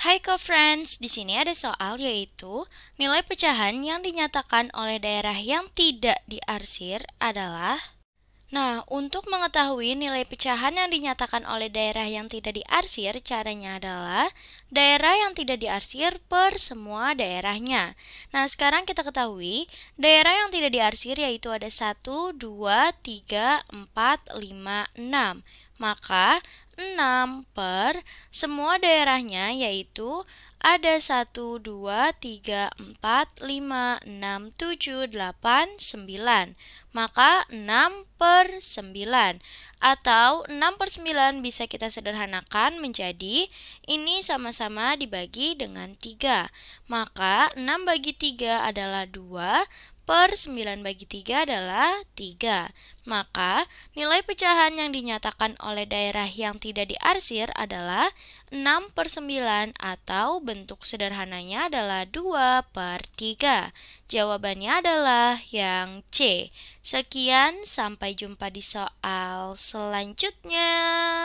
Hai co-friends, di sini ada soal yaitu nilai pecahan yang dinyatakan oleh daerah yang tidak diarsir adalah Nah, untuk mengetahui nilai pecahan yang dinyatakan oleh daerah yang tidak diarsir, caranya adalah daerah yang tidak diarsir per semua daerahnya. Nah, sekarang kita ketahui daerah yang tidak diarsir yaitu ada 1, 2, 3, 4, 5, 6 maka 6 per semua daerahnya yaitu ada 1, 2, 3, 4, 5, 6, 7, 8, 9. Maka 6 per 9 atau 6 per 9 bisa kita sederhanakan menjadi ini sama-sama dibagi dengan 3. Maka 6 bagi 3 adalah 2 per 9 bagi 3 adalah 3. Maka nilai pecahan yang dinyatakan oleh daerah yang tidak diarsir adalah 6 per 9 atau bentuk sederhananya adalah 2 per 3. Jawabannya adalah yang C. Sekian, sampai jumpa di soal selanjutnya.